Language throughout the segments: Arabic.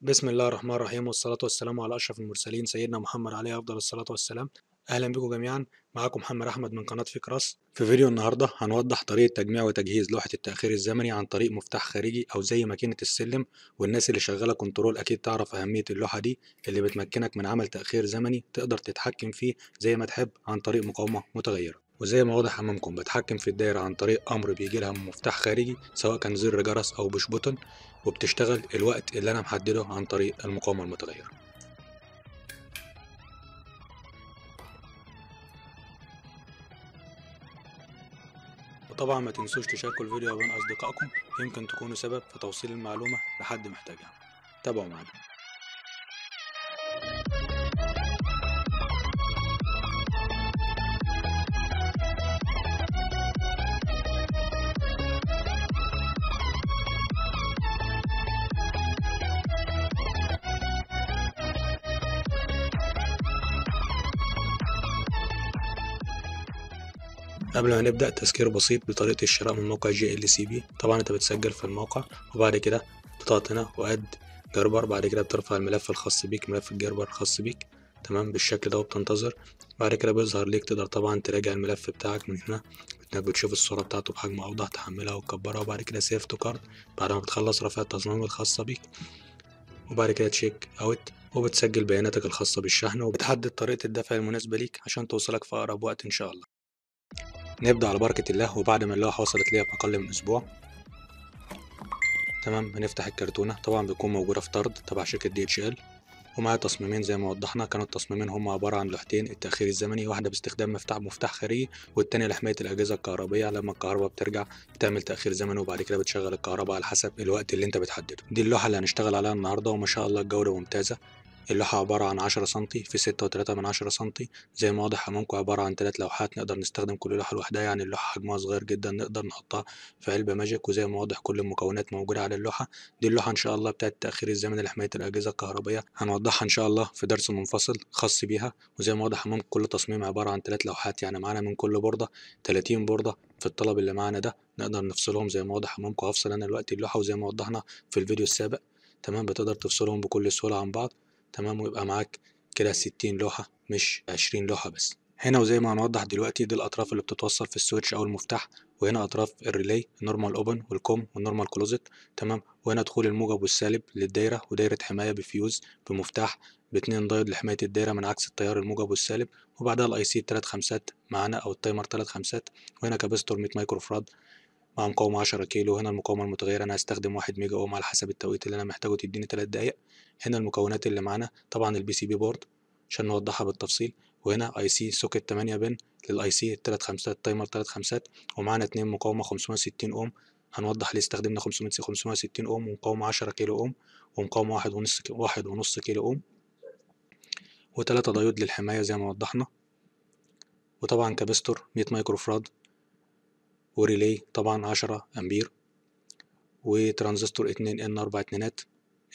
بسم الله الرحمن الرحيم والصلاة والسلام على أشرف المرسلين سيدنا محمد عليه أفضل الصلاة والسلام أهلا بكم جميعا معاكم محمد أحمد من قناة فكرس في فيديو النهاردة هنوضح طريقة تجميع وتجهيز لوحة التأخير الزمني عن طريق مفتاح خارجي أو زي ماكينة السلم والناس اللي شغالة كنترول أكيد تعرف أهمية اللوحة دي اللي بتمكنك من عمل تأخير زمني تقدر تتحكم فيه زي ما تحب عن طريق مقاومة متغيرة وزي ما واضح أمامكم بتحكم في الدايرة عن طريق أمر بيجيلها من مفتاح خارجي سواء كان زر جرس أو بوش بوتن وبتشتغل الوقت اللي أنا محدده عن طريق المقاومة المتغيرة وطبعا ما تنسوش تشاركوا الفيديو بين أصدقائكم يمكن تكونوا سبب في توصيل المعلومة لحد محتاجها تابعوا معانا قبل ما نبدأ تذكير بسيط بطريقة الشراء من موقع جي ال سي بي طبعا انت بتسجل في الموقع وبعد كده بتضغط هنا واد جربر بعد كده بترفع الملف الخاص بيك ملف الجربر الخاص بيك تمام بالشكل ده وبتنتظر بعد كده بيظهر ليك تقدر طبعا تراجع الملف بتاعك من هنا انك بتشوف الصورة بتاعته بحجم اوضح تحملها وتكبرها وبعد كده سيف تو كارد بعد ما بتخلص رفع التصميم الخاصة بيك وبعد كده تشيك اوت وبتسجل بياناتك الخاصة بالشحن وبتحدد طريقة الدفع المناسبة ليك عشان توصلك في أقرب وقت إن شاء الله نبدأ على بركة الله وبعد ما اللوحة وصلت ليا أقل من أسبوع تمام بنفتح الكرتونة طبعا بيكون موجودة في طرد تبع شركة دي اتش ال ومعايا تصميمين زي ما وضحنا كانوا التصميمين هما عبارة عن لوحتين التأخير الزمني واحدة باستخدام مفتاح مفتاح خارجي والتانية لحماية الأجهزة الكهربية لما الكهرباء بترجع بتعمل تأخير زمني وبعد كده بتشغل الكهرباء على حسب الوقت اللي أنت بتحدده دي اللوحة اللي هنشتغل عليها النهاردة وما شاء الله الجودة ممتازة اللوحة عبارة عن عشرة سنتي في ستة وتلاتة من عشرة سنتي زي ما واضح أمامكم عبارة عن تلات لوحات نقدر نستخدم كل لوحة لوحدها يعني اللوحة حجمها صغير جدا نقدر نحطها في علبة ماجيك وزي ما واضح كل المكونات موجودة على اللوحة دي اللوحة إن شاء الله بتاعت تأخير الزمن لحماية الأجهزة الكهربائية هنوضحها إن شاء الله في درس منفصل خاص بيها وزي ما واضح أمامكم كل تصميم عبارة عن تلات لوحات يعني معانا من كل بوردة تلاتين بوردة في الطلب اللي معانا ده نقدر نفصلهم زي ما واضح أمامكم هفصل أنا دلوقتي اللوحة وزي ما وضحنا في الفيديو السابق تمام بتقدر تفصلهم بكل سهولة عن بعض تمام ويبقى معاك كده 60 لوحة مش 20 لوحة بس هنا وزي ما هنوضح دلوقتي دي الأطراف اللي بتتوصل في السويتش أو المفتاح وهنا أطراف الريلي النورمال أوبن والكوم والنورمال كلوزت تمام وهنا دخول الموجب والسالب للدايرة ودايرة حماية بفيوز بمفتاح باتنين دايود لحماية الدايرة من عكس التيار الموجب والسالب وبعدها الأي سي تلات خمسات معانا أو التايمر ثلاث خمسات وهنا كابستور 100 مايكرو فراد مع مقاومة 10 كيلو هنا المقاومة المتغيرة أنا هستخدم 1 ميجا أوم على حسب التوقيت اللي أنا محتاجه تديني 3 دقايق هنا المكونات اللي معانا طبعا البي سي بي بورد عشان نوضحها بالتفصيل وهنا اي سي سوكت 8 بن للاي سي 3 خمسات تايمر 3 خمسات ومعانا اتنين مقاومة 560 أوم هنوضح ليه استخدمنا 500 560 أوم ومقاومة 10 كيلو أوم ومقاومة 1.5 ونص كيلو أوم وتلاتة دايود للحماية زي ما وضحنا وطبعا كابستور 100 مايكرو فراد وريلي طبعا 10 امبير وترانزستور 2 ان 4 اتنينات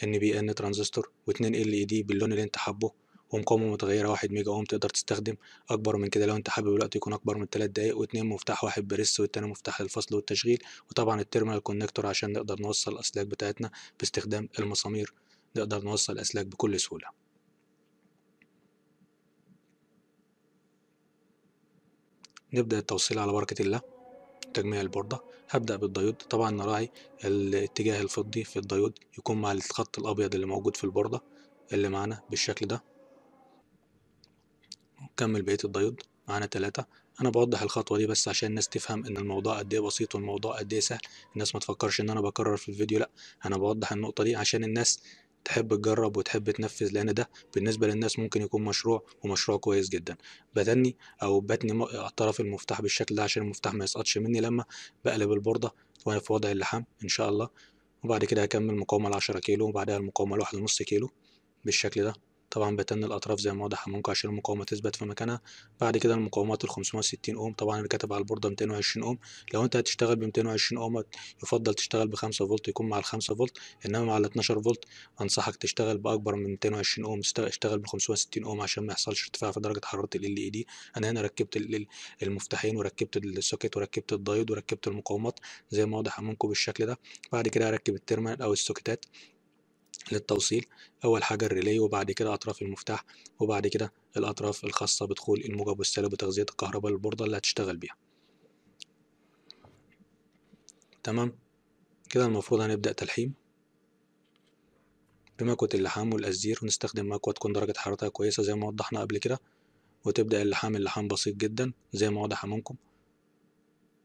ان بي ان ترانزستور و2 ال اي دي باللون اللي انت حابه ومقاومه متغيره 1 ميجا اوم تقدر تستخدم اكبر من كده لو انت حابب الوقت يكون اكبر من 3 دقايق واثنين مفتاح واحد بريس والتاني مفتاح للفصل والتشغيل وطبعا التيرمينال كونكتور عشان نقدر نوصل الاسلاك بتاعتنا باستخدام المسامير نقدر نوصل اسلاك بكل سهوله نبدا التوصيل على بركه الله تجميع البوردة هبدأ بالديود طبعا نراعي الاتجاه الفضي في الديود يكون مع الخط الأبيض اللي موجود في البوردة اللي معانا بالشكل ده نكمل بقية الديود معانا تلاتة أنا بوضح الخطوة دي بس عشان الناس تفهم إن الموضوع قد إيه بسيط والموضوع قد إيه سهل الناس ما تفكرش إن أنا بكرر في الفيديو لأ أنا بوضح النقطة دي عشان الناس تحب تجرب وتحب تنفذ لان ده بالنسبه للناس ممكن يكون مشروع ومشروع كويس جدا بتني او بتني الطرف المفتاح بالشكل ده عشان المفتاح ما يسقطش مني لما بقلب البورده وانا في وضع اللحام ان شاء الله وبعد كده هكمل مقاومه ال 10 كيلو وبعدها المقاومه الواحد ونص كيلو بالشكل ده طبعا بتن الأطراف زي ما واضح ممكن عشان المقاومة تثبت في مكانها بعد كده المقاومات ال 560 أوم طبعا اللي كاتب على البوردة 220 أوم لو أنت هتشتغل ب 220 أوم يفضل تشتغل ب 5 فولت يكون مع ال 5 فولت إنما مع ال 12 فولت أنصحك تشتغل بأكبر من 220 أوم اشتغل ب 560 أوم عشان ما يحصلش ارتفاع في درجة حرارة ال ال اي دي أنا هنا ركبت المفتاحين وركبت السوكيت وركبت الدايود وركبت المقاومات زي ما واضح أمامكم بالشكل ده بعد كده هركب الترمال أو السوكيتات للتوصيل أول حاجة الريلي وبعد كده أطراف المفتاح وبعد كده الأطراف الخاصة بدخول الموجب والسالب وتغذية الكهرباء للبوردة اللي هتشتغل بيها تمام كده المفروض هنبدأ تلحيم بمكوة اللحام والأزير ونستخدم مكوة تكون درجة حرارتها كويسة زي ما وضحنا قبل كده وتبدأ اللحام اللحام بسيط جدا زي ما واضح أمامكم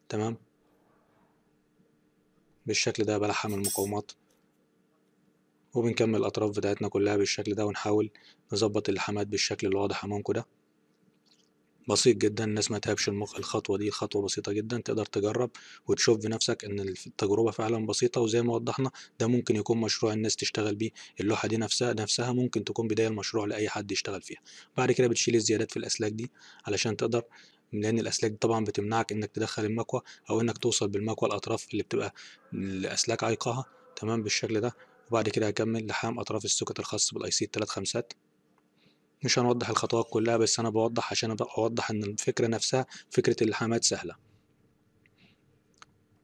تمام بالشكل ده بلحم المقاومات وبنكمل الأطراف بتاعتنا كلها بالشكل ده ونحاول نظبط اللحامات بالشكل اللي واضح أمامكم ده بسيط جدا الناس ما تهبش المخ الخطوة دي خطوة بسيطة جدا تقدر تجرب وتشوف بنفسك ان التجربة فعلا بسيطة وزي ما وضحنا ده ممكن يكون مشروع الناس تشتغل بيه اللوحة دي نفسها نفسها ممكن تكون بداية المشروع لأي حد يشتغل فيها بعد كده بتشيل الزيادات في الأسلاك دي علشان تقدر لان الاسلاك دي طبعا بتمنعك انك تدخل المكوى او انك توصل بالمكوى الاطراف اللي بتبقى الاسلاك عايقاها تمام بالشكل ده وبعد كده هكمل لحام أطراف السوكت الخاص بالاي سي التلات خمسات مش هنوضح الخطوات كلها بس أنا بوضح عشان أوضح إن الفكرة نفسها فكرة اللحامات سهلة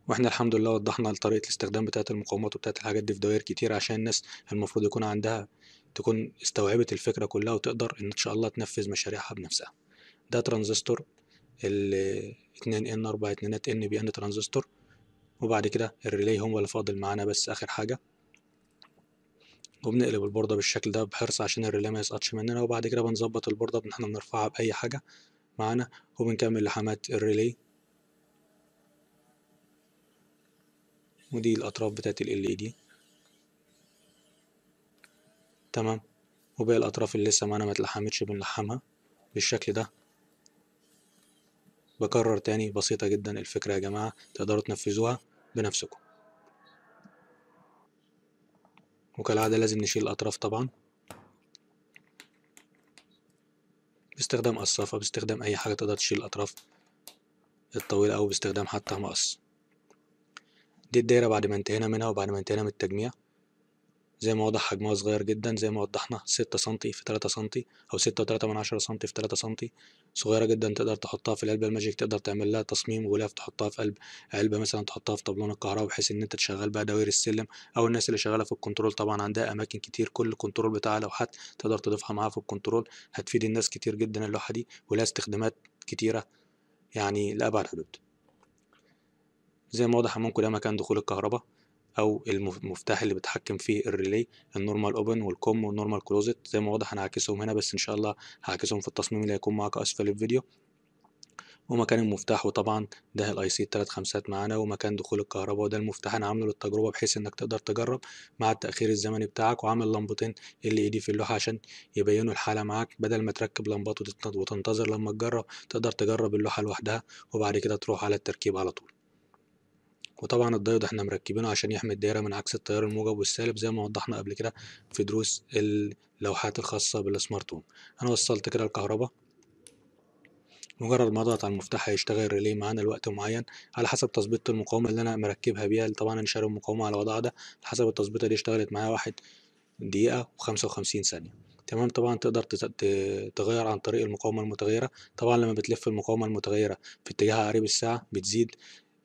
واحنا الحمد لله وضحنا طريقة الاستخدام بتاعة المقاومات وبتاعة الحاجات دي في دوائر كتير عشان الناس المفروض يكون عندها تكون استوعبت الفكرة كلها وتقدر إن, إن شاء الله تنفذ مشاريعها بنفسها ده ترانزستور ال 2 ان 4 2 ان بي ان ترانزستور وبعد كده الريلي هو اللي فاضل معانا بس آخر حاجة وبنقلب البوردة بالشكل ده بحرص عشان الريلي ما يسقطش مننا وبعد كده بنظبط البوردة ان احنا بنرفعها بأي حاجة معانا وبنكمل لحامات الريلي ودي الأطراف بتاعت ال LED تمام وباقي الأطراف اللي لسه معانا ما اتلحمتش بنلحمها بالشكل ده بكرر تاني بسيطة جدا الفكرة يا جماعة تقدروا تنفذوها بنفسكم وكالعادة لازم نشيل الأطراف طبعا باستخدام قصافة باستخدام أي حاجة تقدر تشيل الأطراف الطويلة أو باستخدام حتى مقص دي الدايرة بعد ما انتهينا منها وبعد ما انتهينا من التجميع زي ما وضح حجمها صغير جدا زي ما وضحنا ستة سنتي في تلاتة سنتي أو ستة وتلاتة من عشرة سنتي في تلاتة سنتي صغيرة جدا تقدر تحطها في العلبة الماجيك تقدر تعمل لها تصميم غلاف تحطها في قلب علبة مثلا تحطها في طبلون الكهرباء بحيث إن أنت تشغل بقى دوائر السلم أو الناس اللي شغالة في الكنترول طبعا عندها أماكن كتير كل كنترول بتاعها لوحات تقدر تضيفها معاها في الكنترول هتفيد الناس كتير جدا اللوحة دي ولها استخدامات كتيرة يعني لأبعد حدود زي ما واضح ممكن ده مكان دخول الكهرباء او المفتاح اللي بتحكم فيه الريلي النورمال اوبن والكوم والنورمال كلوزت زي ما واضح انا هعكسهم هنا بس ان شاء الله هعكسهم في التصميم اللي هيكون معاك اسفل الفيديو ومكان المفتاح وطبعا ده الاي سي التلات خمسات معانا ومكان دخول الكهرباء وده المفتاح انا عامله للتجربه بحيث انك تقدر تجرب مع التاخير الزمني بتاعك وعامل لمبتين ال اي دي e في اللوحه عشان يبينوا الحاله معاك بدل ما تركب لمبات وتنتظر لما تجرب تقدر تجرب اللوحه لوحدها وبعد كده تروح على التركيب على طول وطبعا الدايود احنا مركبينه عشان يحمي الدايره من عكس التيار الموجب والسالب زي ما وضحنا قبل كده في دروس اللوحات الخاصه بالسمارت هوم انا وصلت كده الكهرباء مجرد ما اضغط على المفتاح هيشتغل الريلي معانا لوقت معين على حسب تظبيط المقاومه اللي انا مركبها بيها طبعا انا شاري المقاومه على وضعها ده حسب التظبيطه دي اشتغلت معايا واحد دقيقه و55 ثانيه تمام طبعا تقدر تغير عن طريق المقاومة المتغيرة طبعا لما بتلف المقاومة المتغيرة في اتجاهها قريب الساعة بتزيد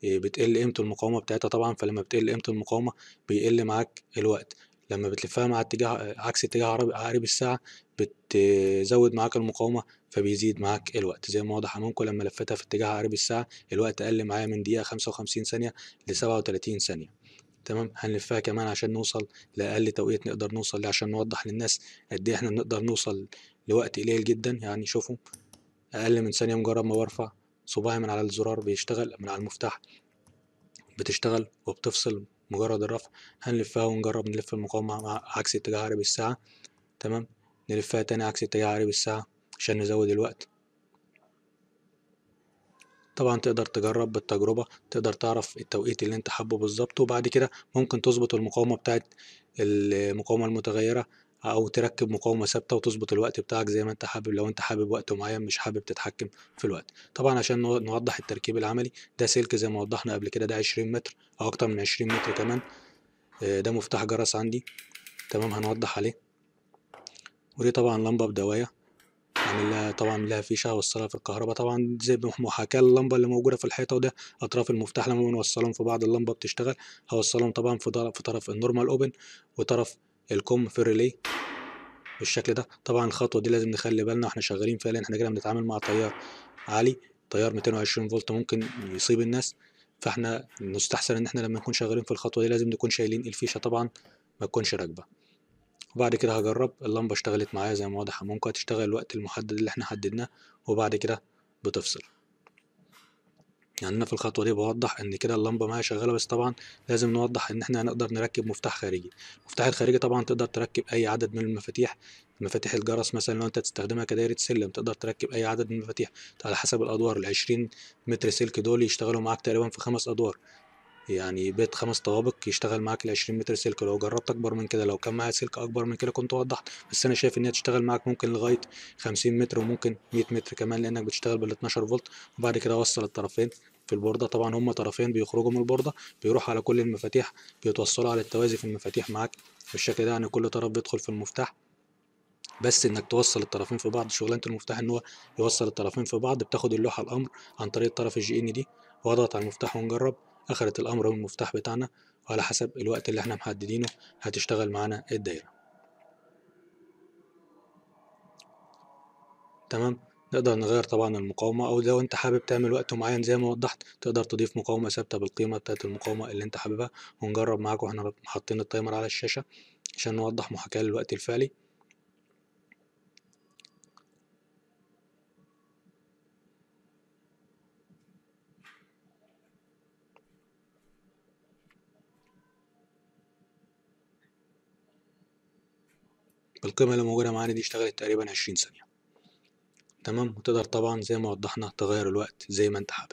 آه، بتقل قيمة المقاومة بتاعتها طبعا فلما بتقل قيمة المقاومة بيقل معاك الوقت لما بتلفها مع اتجاه عكس اتجاه عقارب الساعة بتزود معاك المقاومة فبيزيد معاك الوقت زي ما واضح أمامكم لما لفتها في اتجاه عقارب الساعة الوقت أقل معايا من دقيقة خمسة وخمسين ثانية لسبعة وتلاتين ثانية تمام هنلفها كمان عشان نوصل لأقل توقيت نقدر نوصل ليه عشان نوضح للناس قد إيه إحنا بنقدر نوصل لوقت قليل جدا يعني شوفوا أقل من ثانية مجرد ما برفع صباعي من على الزرار بيشتغل من على المفتاح بتشتغل وبتفصل مجرد الرفع هنلفها ونجرب نلف المقاومة مع عكس اتجاه عقارب الساعة تمام نلفها تاني عكس اتجاه عقارب الساعة عشان نزود الوقت طبعا تقدر تجرب بالتجربة تقدر تعرف التوقيت اللي انت حابه بالظبط وبعد كده ممكن تظبط المقاومة بتاعت المقاومة المتغيرة او تركب مقاومه ثابته وتظبط الوقت بتاعك زي ما انت حابب لو انت حابب وقت معين مش حابب تتحكم في الوقت طبعا عشان نوضح التركيب العملي ده سلك زي ما وضحنا قبل كده ده 20 متر او اكتر من 20 متر كمان آه، ده مفتاح جرس عندي تمام هنوضح عليه ودي طبعا لمبه بدوايه عامل لها طبعا لها فيشه هوصلها في الكهرباء طبعا زي محاكاه اللمبه اللي موجوده في الحيطه وده اطراف المفتاح لما بنوصلهم في بعض اللمبه بتشتغل هوصلهم طبعا في طرف النورمال اوبن وطرف الكم في الريلي بالشكل ده طبعا الخطوه دي لازم نخلي بالنا واحنا شغالين فيها لان احنا كده بنتعامل مع تيار عالي تيار 220 فولت ممكن يصيب الناس فاحنا نستحسن ان احنا لما نكون شغالين في الخطوه دي لازم نكون شايلين الفيشه طبعا ما تكونش راكبه وبعد كده هجرب اللمبه اشتغلت معايا زي ما واضح ممكن تشتغل الوقت المحدد اللي احنا حددناه وبعد كده بتفصل يعني انا في الخطوه دي بوضح ان كده اللمبه معايا شغاله بس طبعا لازم نوضح ان احنا هنقدر نركب مفتاح خارجي المفتاح الخارجي طبعا تقدر تركب اي عدد من المفاتيح مفاتيح الجرس مثلا لو انت تستخدمها كدايره سلم تقدر تركب اي عدد من المفاتيح على حسب الادوار ال 20 متر سلك دول يشتغلوا معاك تقريبا في خمس ادوار يعني بيت خمس طوابق يشتغل معاك ال 20 متر سلك لو جربت اكبر من كده لو كان معايا سلك اكبر من كده كنت وضحت بس انا شايف ان هي تشتغل معاك ممكن لغايه 50 متر وممكن 100 متر كمان لانك بتشتغل بال 12 فولت وبعد كده اوصل الطرفين في البوردة طبعا هما طرفين بيخرجوا من البوردة بيروحوا على كل المفاتيح بيتوصلوا على التوازي في المفاتيح معاك بالشكل ده يعني كل طرف بيدخل في المفتاح بس انك توصل الطرفين في بعض شغلانه المفتاح ان هو يوصل الطرفين في بعض بتاخد اللوحه الامر عن طريق الطرف الجي ان دي واضغط على المفتاح ونجرب آخرة الامر والمفتاح بتاعنا وعلى حسب الوقت اللي احنا محددينه هتشتغل معانا الدايره تمام نقدر نغير طبعا المقاومة أو لو أنت حابب تعمل وقت معين زي ما وضحت تقدر تضيف مقاومة ثابتة بالقيمة بتاعت المقاومة اللي أنت حاببها ونجرب معاك وإحنا حاطين التايمر على الشاشة عشان نوضح محاكاة للوقت الفعلي القيمة اللي موجودة معانا دي اشتغلت تقريبا عشرين ثانية تمام وتقدر طبعا زي ما وضحنا تغير الوقت زي ما انت حابب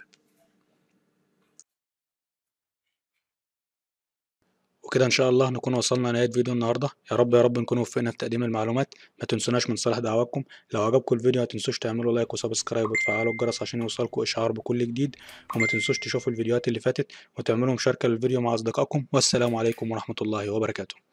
وكده ان شاء الله نكون وصلنا لنهايه فيديو النهارده يا رب يا رب نكون وفقنا في تقديم المعلومات ما تنسوناش من صالح دعواتكم لو عجبكم الفيديو ما تنسوش تعملوا لايك وسبسكرايب وتفعلوا الجرس عشان يوصلكم اشعار بكل جديد وما تنسوش تشوفوا الفيديوهات اللي فاتت وتعملوا مشاركه للفيديو مع اصدقائكم والسلام عليكم ورحمه الله وبركاته